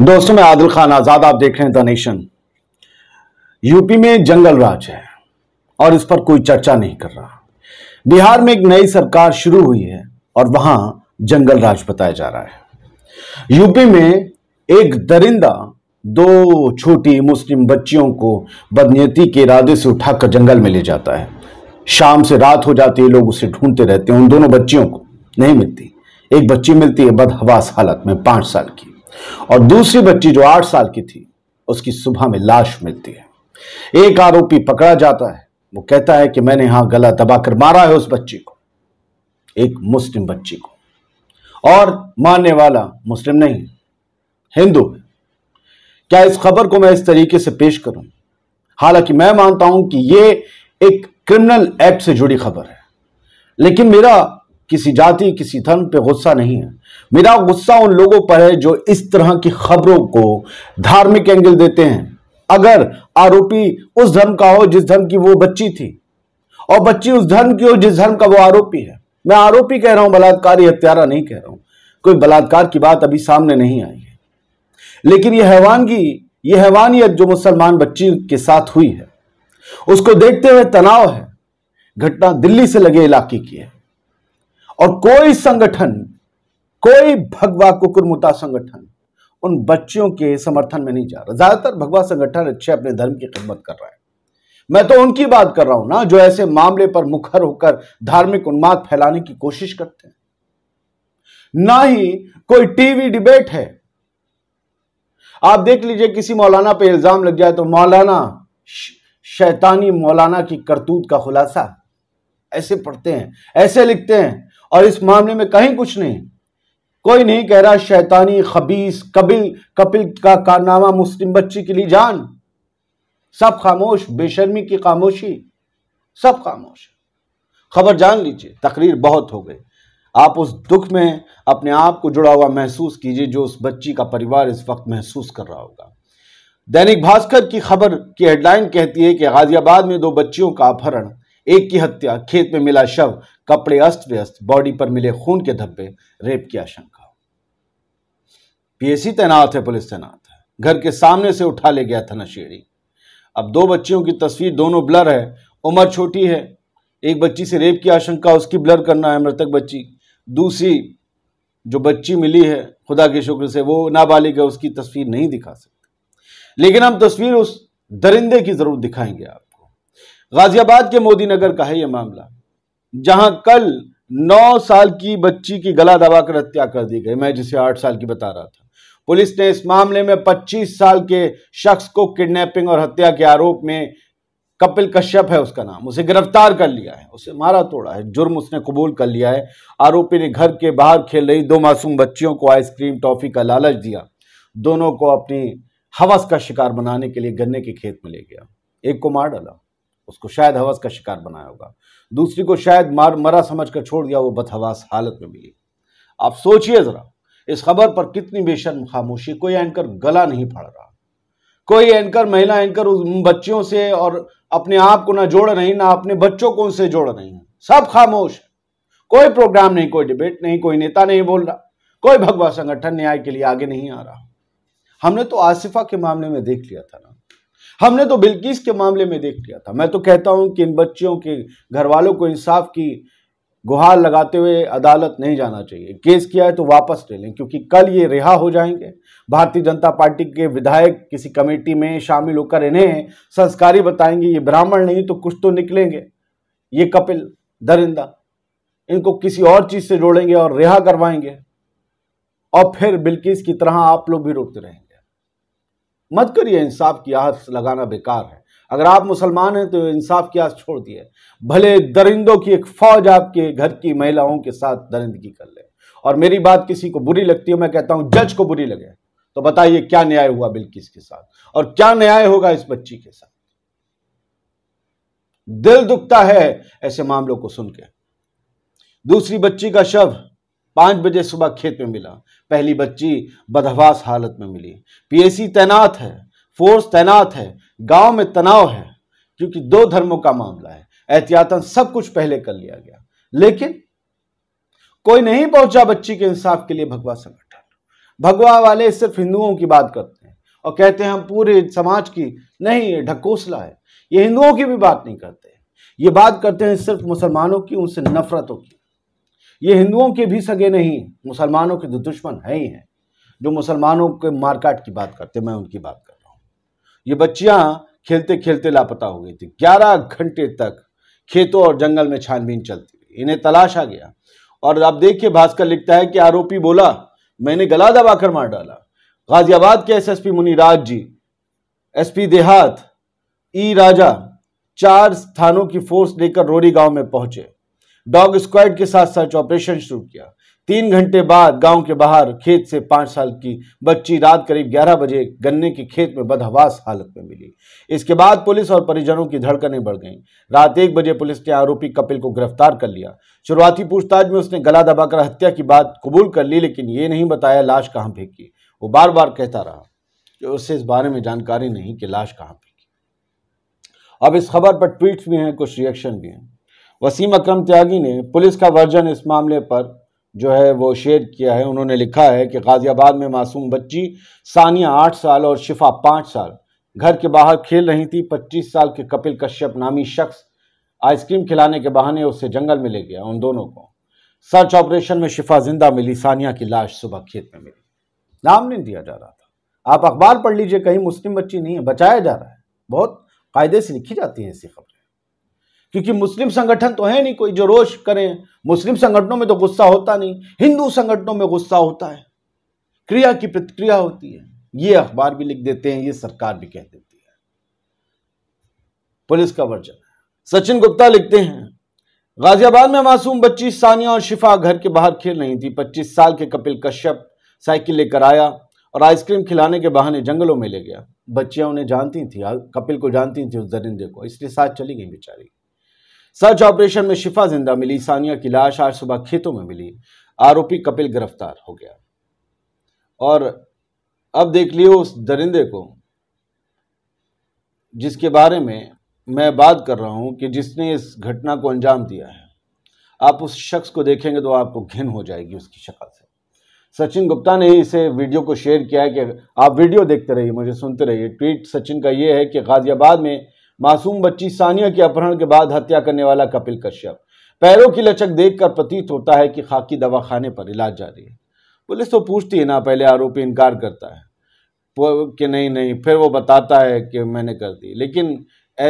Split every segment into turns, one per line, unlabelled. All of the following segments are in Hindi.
दोस्तों मैं आदिल खान आज़ाद आप देख रहे हैं द नेशन यूपी में जंगल राज है और इस पर कोई चर्चा नहीं कर रहा बिहार में एक नई सरकार शुरू हुई है और वहां जंगल राज बताया जा रहा है यूपी में एक दरिंदा दो छोटी मुस्लिम बच्चियों को बदनीति के इरादे से उठाकर जंगल में ले जाता है शाम से रात हो जाती है लोग उसे ढूंढते रहते हैं उन दोनों बच्चियों को नहीं मिलती एक बच्ची मिलती है बदहवास हालत में पांच साल की और दूसरी बच्ची जो आठ साल की थी उसकी सुबह में लाश मिलती है एक आरोपी पकड़ा जाता है वो कहता है कि मैंने यहां गला दबाकर मारा है उस बच्ची को एक मुस्लिम बच्ची को और मानने वाला मुस्लिम नहीं हिंदू है क्या इस खबर को मैं इस तरीके से पेश करूं हालांकि मैं मानता हूं कि यह एक क्रिमिनल एक्ट से जुड़ी खबर है लेकिन मेरा किसी जाति किसी धर्म पे गुस्सा नहीं है मेरा गुस्सा उन लोगों पर है जो इस तरह की खबरों को धार्मिक एंगल देते हैं अगर आरोपी उस धर्म का हो जिस धर्म की वो बच्ची थी और बच्ची उस धर्म की हो जिस धर्म का वो आरोपी है मैं आरोपी कह रहा हूं बलात्कार हत्यारा नहीं कह रहा हूं कोई बलात्कार की बात अभी सामने नहीं आई है लेकिन यह हैवानगी ये हैवानियत जो मुसलमान बच्ची के साथ हुई है उसको देखते हुए तनाव है घटना दिल्ली से लगे इलाके की है और कोई संगठन कोई भगवा कुकुरमुता संगठन उन बच्चियों के समर्थन में नहीं जा रहा ज्यादातर भगवा संगठन अच्छे अपने धर्म की खिदमत कर रहा है मैं तो उनकी बात कर रहा हूं ना जो ऐसे मामले पर मुखर होकर धार्मिक उन्माद फैलाने की कोशिश करते हैं ना ही कोई टीवी डिबेट है आप देख लीजिए किसी मौलाना पे इल्जाम लग जाए तो मौलाना शैतानी मौलाना की करतूत का खुलासा ऐसे पढ़ते हैं ऐसे लिखते हैं और इस मामले में कहीं कुछ नहीं कोई नहीं कह रहा शैतानी खबीस कपिल कपिल का कारनामा मुस्लिम बच्ची के लिए जान सब खामोश बेशर्मी की खामोशी सब खामोश खबर जान लीजिए तकरीर बहुत हो गई आप उस दुख में अपने आप को जुड़ा हुआ महसूस कीजिए जो उस बच्ची का परिवार इस वक्त महसूस कर रहा होगा दैनिक भास्कर की खबर की हेडलाइन कहती है कि गाजियाबाद में दो बच्चियों का अपहरण एक की हत्या खेत में मिला शव कपड़े अस्त व्यस्त बॉडी पर मिले खून के धब्बे रेप की आशंका पीएसी तैनात है पुलिस तैनात है घर के सामने से उठा ले गया था नशेड़ी अब दो बच्चियों की तस्वीर दोनों ब्लर है उम्र छोटी है एक बच्ची से रेप की आशंका उसकी ब्लर करना है मृतक बच्ची दूसरी जो बच्ची मिली है खुदा के शुक्र से वो नाबालिग है उसकी तस्वीर नहीं दिखा सकते लेकिन हम तस्वीर उस दरिंदे की जरूर दिखाएंगे आपको गाजियाबाद के मोदी नगर का है यह मामला जहां कल नौ साल की बच्ची की गला दबा कर हत्या कर दी गई मैं जिसे आठ साल की बता रहा था पुलिस ने इस मामले में 25 साल के शख्स को किडनैपिंग और हत्या के आरोप में कपिल कश्यप है उसका नाम उसे गिरफ्तार कर लिया है उसे मारा तोड़ा है जुर्म उसने कबूल कर लिया है आरोपी ने घर के बाहर खेल रही दो मासूम बच्चियों को आइसक्रीम टॉफी का लालच दिया दोनों को अपनी हवस का शिकार बनाने के लिए गन्ने के खेत में ले गया एक को मार डाला उसको शायद हवस का शिकार बनाया होगा दूसरी को शायद मार मरा समझ कर छोड़ दिया वो बदहवास हालत में मिली आप सोचिए ज़रा इस खबर पर कितनी बेशर्म खामोशी कोई एंकर गला नहीं फाड़ रहा कोई एंकर महिला एंकर उन बच्चियों से और अपने आप को ना जोड़ रही ना अपने बच्चों को उनसे जोड़ रही है सब खामोश कोई प्रोग्राम नहीं कोई डिबेट नहीं कोई नेता नहीं बोल रहा कोई भगवा संगठन न्याय के लिए आगे नहीं आ रहा हमने तो आसिफा के मामले में देख लिया था ना हमने तो बिल्किस के मामले में देख लिया था मैं तो कहता हूं कि इन बच्चियों के घर वालों को इंसाफ की गुहार लगाते हुए अदालत नहीं जाना चाहिए केस किया है तो वापस ले लें क्योंकि कल ये रिहा हो जाएंगे भारतीय जनता पार्टी के विधायक किसी कमेटी में शामिल होकर इन्हें संस्कारी बताएंगे ये ब्राह्मण नहीं तो कुछ तो निकलेंगे ये कपिल दरिंदा इनको किसी और चीज़ से जोड़ेंगे और रिहा करवाएंगे और फिर बिल्किस की तरह आप लोग भी रोकते रहेंगे मत करिए इंसाफ की आहत लगाना बेकार है अगर आप मुसलमान हैं तो इंसाफ की आस छोड़ दिए भले दरिंदों की एक फौज आपके घर की महिलाओं के साथ दरिंदगी कर ले और मेरी बात किसी को बुरी लगती है मैं कहता हूं जज को बुरी लगे तो बताइए क्या न्याय हुआ बिल्किस के साथ और क्या न्याय होगा इस बच्ची के साथ दिल दुखता है ऐसे मामलों को सुनकर दूसरी बच्ची का शव पांच बजे सुबह खेत में मिला पहली बच्ची बदहवास हालत में मिली पीएसी तैनात है फोर्स तैनात है गांव में तनाव है क्योंकि दो धर्मों का मामला है एहतियातन सब कुछ पहले कर लिया गया लेकिन कोई नहीं पहुंचा बच्ची के इंसाफ के लिए भगवा संगठन भगवा वाले सिर्फ हिंदुओं की बात करते हैं और कहते हैं हम पूरे समाज की नहीं ये ढकोसला है ये हिंदुओं की भी बात नहीं करते ये बात करते हैं सिर्फ मुसलमानों की उनसे नफरतों की ये हिंदुओं के भी सगे नहीं मुसलमानों के तो दुश्मन है ही हैं जो मुसलमानों के मारकाट की बात करते मैं उनकी बात ये बच्चियां खेलते खेलते लापता हो गई थी ग्यारह घंटे तक खेतों और जंगल में छानबीन चलती रही इन्हें तलाशा गया और आप देखिए भास्कर लिखता है कि आरोपी बोला मैंने गला दबाकर मार डाला गाजियाबाद के एसएसपी मुनिराज जी एसपी देहात ई राजा चार स्थानों की फोर्स लेकर रोरी गांव में पहुंचे डॉग स्क्वाड के साथ सर्च ऑपरेशन शुरू किया तीन घंटे बाद गांव के बाहर खेत से पांच साल की बच्ची रात करीब 11 बजे गन्ने के खेत में बदहवास हालत में मिली इसके बाद पुलिस और परिजनों की धड़कनें बढ़ गईं रात एक बजे पुलिस ने आरोपी कपिल को गिरफ्तार कर लिया शुरुआती पूछताछ में उसने गला दबाकर हत्या की बात कबूल कर ली लेकिन ये नहीं बताया लाश कहाँ फेंकी वो बार बार कहता रहा कि उससे इस बारे में जानकारी नहीं कि लाश कहाँ फेंकी अब इस खबर पर ट्वीट भी हैं कुछ रिएक्शन भी हैं वसीम अक्रम त्यागी ने पुलिस का वर्जन इस मामले पर जो है वो शेयर किया है उन्होंने लिखा है कि गाज़ियाबाद में मासूम बच्ची सानिया आठ साल और शिफा पाँच साल घर के बाहर खेल रही थी पच्चीस साल के कपिल कश्यप नामी शख्स आइसक्रीम खिलाने के बहाने उससे जंगल में ले गया उन दोनों को सर्च ऑपरेशन में शिफा जिंदा मिली सानिया की लाश सुबह खेत में मिली नाम नहीं दिया जा रहा था आप अखबार पढ़ लीजिए कहीं मुस्लिम बच्ची नहीं है बचाया जा रहा है बहुत कायदे से लिखी जाती है ऐसी खबरें क्योंकि मुस्लिम संगठन तो है नहीं कोई जो रोष करें मुस्लिम संगठनों में तो गुस्सा होता नहीं हिंदू संगठनों में गुस्सा होता है क्रिया की प्रतिक्रिया होती है ये अखबार भी लिख देते हैं ये सरकार भी कह देती है पुलिस का वर्जन सचिन गुप्ता लिखते हैं गाजियाबाद में मासूम बच्ची सानिया और शिफा घर के बाहर खेल रही थी पच्चीस साल के कपिल कश्यप साइकिल लेकर आया और आइसक्रीम खिलाने के बहाने जंगलों में ले गया बच्चियां उन्हें जानती थी कपिल को जानती थी उस दरिंदे को इसलिए साथ चली गई बेचारी सर्च ऑपरेशन में शिफा जिंदा मिली सानिया की लाश आज सुबह खेतों में मिली आरोपी कपिल गिरफ्तार हो गया और अब देख लियो उस दरिंदे को जिसके बारे में मैं बात कर रहा हूं कि जिसने इस घटना को अंजाम दिया है आप उस शख्स को देखेंगे तो आपको घिन हो जाएगी उसकी शक्ल से सचिन गुप्ता ने ही इसे वीडियो को शेयर किया है कि आप वीडियो देखते रहिए मुझे सुनते रहिए ट्वीट सचिन का यह है कि गाजियाबाद में मासूम बच्ची सानिया के अपहरण के बाद हत्या करने वाला कपिल कश्यप पैरों की लचक देखकर प्रतीत होता है कि खाकी दवाखाने पर इलाज जारी है पुलिस तो पूछती है ना पहले आरोपी इनकार करता है कि नहीं नहीं फिर वो बताता है कि मैंने कर दी लेकिन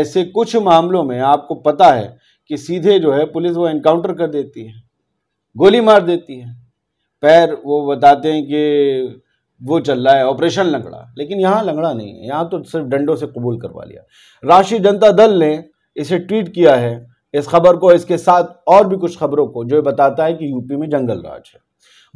ऐसे कुछ मामलों में आपको पता है कि सीधे जो है पुलिस वो एनकाउंटर कर देती है गोली मार देती है पैर वो बताते हैं कि वो चल रहा है ऑपरेशन लंगड़ा लेकिन यहाँ लंगड़ा नहीं है यहाँ तो सिर्फ डंडों से कबूल करवा लिया राष्ट्रीय जनता दल ने इसे ट्वीट किया है इस खबर को इसके साथ और भी कुछ खबरों को जो बताता है कि यूपी में जंगल राज है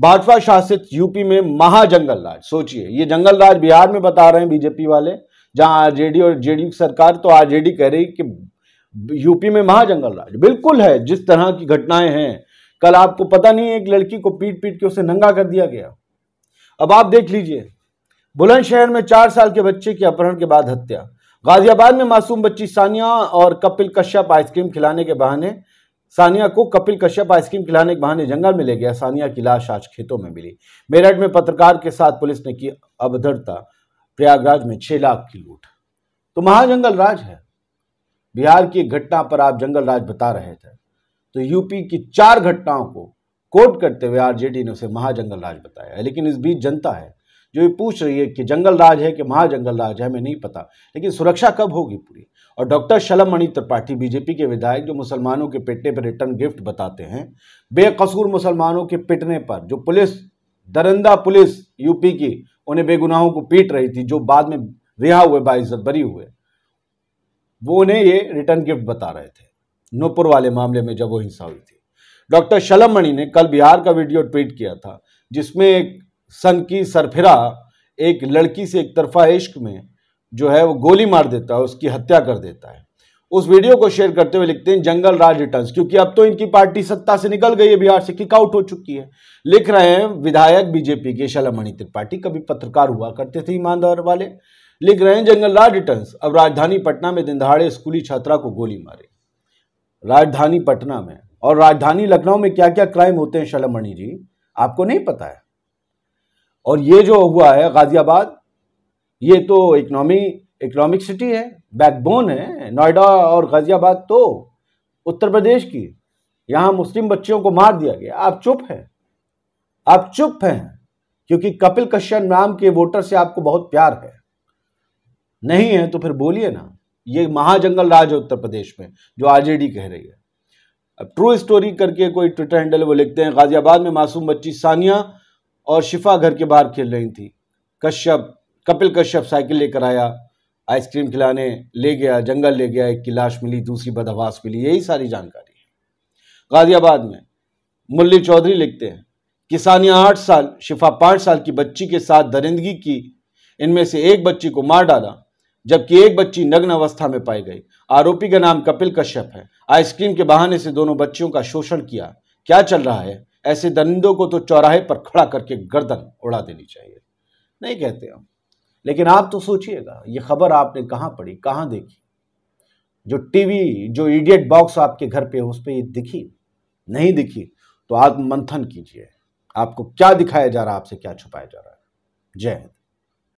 भाजपा शासित यूपी में महाजंगल राज सोचिए ये जंगल राज बिहार में बता रहे हैं बीजेपी वाले जहां आरजेडी और जेडीयू की सरकार तो आरजेडी कह रही कि यूपी में महाजंगल राज बिल्कुल है जिस तरह की घटनाएं हैं कल आपको पता नहीं एक लड़की को पीट पीट के उसे नंगा कर दिया गया अब आप देख लीजिए बुलंदशहर में चार साल के बच्चे की अपहरण के बाद हत्या गाजियाबाद में मासूम बच्ची सानिया और कपिल कश्यप आइसक्रीम खिलाने के बहाने सानिया को कपिल कश्यप आइसक्रीम खिलाने के बहाने जंगल में ले गया सानिया की लाश आज खेतों में मिली मेरठ में पत्रकार के साथ पुलिस ने की अभद्रता प्रयागराज में छह लाख की लूट तो महाजंगल राज है बिहार की घटना पर आप जंगल राज बता रहे थे तो यूपी की चार घटनाओं को कोट करते हुए आरजेडी ने उसे महाजंगल राज बताया है लेकिन इस बीच जनता है जो ये पूछ रही है कि जंगल राज है कि महाजंगल राज है हमें नहीं पता लेकिन सुरक्षा कब होगी पूरी और डॉक्टर शलम मणि त्रिपाठी बीजेपी के विधायक जो मुसलमानों के पिटने पर रिटर्न गिफ्ट बताते हैं बेकसूर मुसलमानों के पिटने पर जो पुलिस दरंदा पुलिस यूपी की उन्हें बेगुनाहों को पीट रही थी जो बाद में रिहा हुए बाइज्जत बरी हुए वो उन्हें ये रिटर्न गिफ्ट बता रहे थे नोपुर वाले मामले में जब वो हिंसा हुई थी डॉक्टर शलमणि ने कल बिहार का वीडियो ट्वीट किया था जिसमें एक सन की सरफिरा एक लड़की से एक तरफा इश्क में जो है वो गोली मार देता है उसकी हत्या कर देता है उस वीडियो को शेयर करते हुए लिखते हैं जंगल राज रिटर्न्स क्योंकि अब तो इनकी पार्टी सत्ता से निकल गई है बिहार से आउट हो चुकी है लिख रहे हैं विधायक बीजेपी के शलमणि त्रिपाठी कभी पत्रकार हुआ करते थे ईमानदार वाले लिख रहे हैं जंगल राज रिटर्न अब राजधानी पटना में दिनदहाड़े स्कूली छात्रा को गोली मारे राजधानी पटना में और राजधानी लखनऊ में क्या क्या क्राइम होते हैं शलमणि जी आपको नहीं पता है और ये जो हुआ है गाजियाबाद ये तो इकनॉमी इकोनॉमिक सिटी है बैकबोन है नोएडा और गाजियाबाद तो उत्तर प्रदेश की यहां मुस्लिम बच्चियों को मार दिया गया आप चुप हैं आप चुप हैं क्योंकि कपिल कश्यप नाम के वोटर से आपको बहुत प्यार है नहीं है तो फिर बोलिए ना ये महाजंगल राज है उत्तर प्रदेश में जो आरजेडी कह रही है अब ट्रू स्टोरी करके कोई ट्विटर हैंडल वो लिखते हैं गाजियाबाद में मासूम बच्ची सानिया और शिफा घर के बाहर खेल रही थी कश्यप कपिल कश्यप साइकिल लेकर आया आइसक्रीम खिलाने ले गया जंगल ले गया एक की लाश मिली दूसरी बदहवास मिली यही सारी जानकारी है गाजियाबाद में मुल्ली चौधरी लिखते हैं कि सानिया आठ साल शिफा पांच साल की बच्ची के साथ दरिंदगी की इनमें से एक बच्ची को मार डाला जबकि एक बच्ची नग्न अवस्था में पाई गई आरोपी का नाम कपिल कश्यप है आइसक्रीम के बहाने से दोनों बच्चियों का शोषण किया क्या चल रहा है ऐसे दरिंदों को तो चौराहे पर खड़ा करके गर्दन उड़ा देनी चाहिए नहीं कहते हम लेकिन आप तो सोचिएगा ये खबर आपने कहाँ पढ़ी कहाँ देखी जो टीवी जो इडियट बॉक्स आपके घर पे उस पर ये दिखी नहीं दिखी तो आत्ममंथन कीजिए आपको क्या दिखाया जा रहा है आपसे क्या छुपाया जा रहा है जय हिंद